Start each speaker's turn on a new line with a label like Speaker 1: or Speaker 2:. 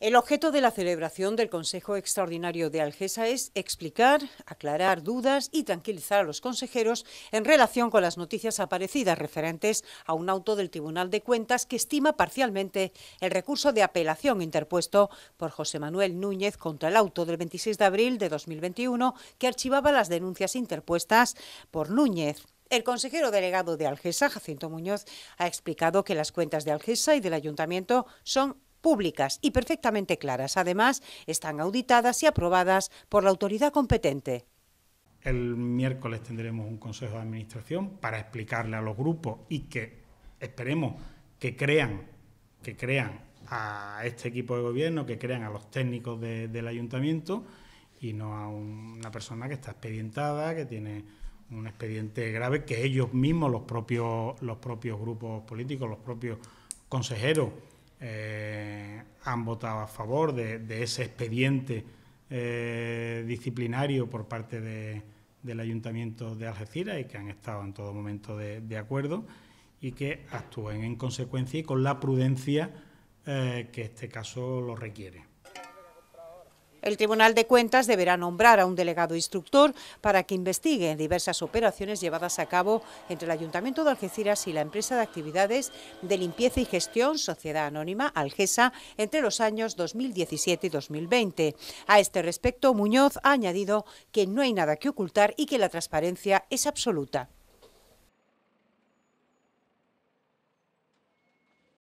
Speaker 1: El objeto de la celebración del Consejo Extraordinario de Algesa es explicar, aclarar dudas y tranquilizar a los consejeros en relación con las noticias aparecidas referentes a un auto del Tribunal de Cuentas que estima parcialmente el recurso de apelación interpuesto por José Manuel Núñez contra el auto del 26 de abril de 2021 que archivaba las denuncias interpuestas por Núñez. El consejero delegado de Algesa, Jacinto Muñoz, ha explicado que las cuentas de Algesa y del Ayuntamiento son públicas y perfectamente claras. Además, están auditadas y aprobadas por la autoridad competente.
Speaker 2: El miércoles tendremos un consejo de administración para explicarle a los grupos y que esperemos que crean, que crean a este equipo de gobierno, que crean a los técnicos del ayuntamiento y no a una persona que está expedientada, que tiene un expediente grave, que ellos mismos, los propios, los propios grupos políticos, los propios consejeros, eh, han votado a favor de, ese expediente eh, disciplinario por parte del Ayuntamiento de Algeciras y que han estado en todo momento de, acuerdo y que actúen en consecuencia y con la prudencia eh, que este caso lo requiere.
Speaker 1: El Tribunal de Cuentas deberá nombrar a un delegado instructor para que investigue diversas operaciones llevadas a cabo entre el Ayuntamiento de Algeciras y la empresa de actividades de limpieza y gestión Sociedad Anónima Algesa entre los años 2017 y 2020. A este respecto, Muñoz ha añadido que no hay nada que ocultar y que la transparencia es absoluta.